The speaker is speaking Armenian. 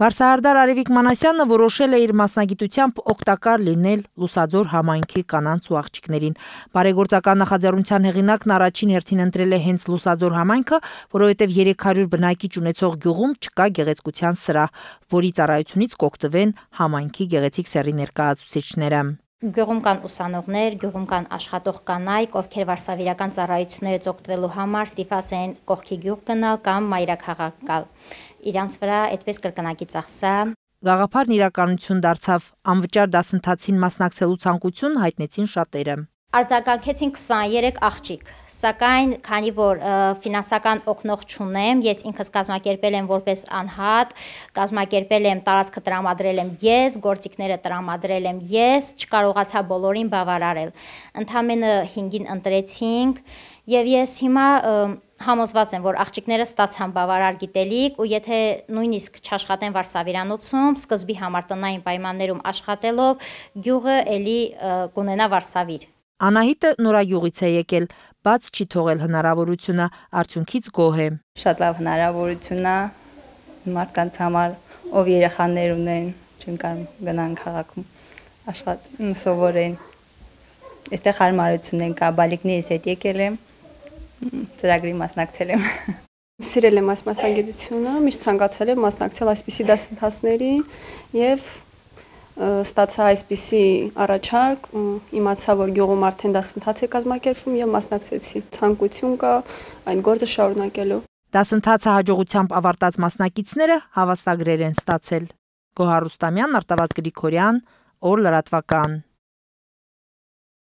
Վարսահարդար Արևիկ Մանասյանը որոշել է իր մասնագիտությամբ օգտակար լինել Լուսաձոր համայնքի կանանց ու աղջիկներին։ Բարեգործական նախաձեռնության հեղինակն առաջին հերթին ընտրել է հենց Լուսաձոր համայնքը, որովհետև 300 բնակիչ ունեցող գյուղում չկա գեղեցկության սրահ, որի ծառայությունից կօգտվեն համայնքի գեղեցիկ սեռի ներկայացուցիչները։ Գյուղում կան ուսանողներ, գյուղում կան աշխատող կանայք, ովքեր վարսավիրական ծառայություններից օգտվելու համար ստիփած են կողքի գյուղ գնալ կամ մայրաքաղաք գալ։ Իրանց վրա այդպես կրկնակի ծախսա։ Գաղափարն իրականություն դարձավ։ Անվճար դասընթացին մասնակցելու ցանկություն հայտնեցին շատերը։ Արձագանքեցին 23 աղջիկ, սակայն քանի որ ֆինանսական օգնող չունեմ, ես ինքս կազմակերպել եմ որպես անհատ, կազմակերպել եմ տարածքը տրամադրել եմ ես, գործիքները տրամադրել եմ ես, չկարողացա բոլորին բավարարել։ Ընդամենը 5-ին ընտրեցինք եւ ես հիմա համոզված եմ, որ աղջիկները ստացան բավարար գիտելիք ու եթե նույնիսկ չաշխատեն Վարշավիրանոցում, սկզբի համար տնային պայմաններում աշխատելով, գյուղը ելի կունենա Վարշավիր։ Անահիտը նորայուղից է եկել, բաց չի թողել հնարավորությունը, արդյունքից գոհ է։ Շատ լավ հնարավորություն է մարդկանց համար, ով երեխաներ ունեն, չեն կարող գնան քաղաքում աշխատ սովորեն։ Այստեղ հարմարություն են կա, բալիկներից հետ եկել եմ, ծրագրի մասնակցել եմ։ Սիրել եմ այս մասնագիտությունը, միշտ ցանկացել եմ մասնակցել այսպիսի դասընթացների եւ ստացա այսպիսի առաջարկ, իմացա, որ գյուղում արդեն դասընթաց է կազմակերպվում եւ մասնակցեցի։ Ցանկություն կա այն գործը շարունակելու։ Դասընթացը հաջողությամբ ավարտած մասնակիցները հավաստագրեր են ստացել։ Գոհար Ռուստամյան, Արտավազ Գրիգորյան, օր լրատվական։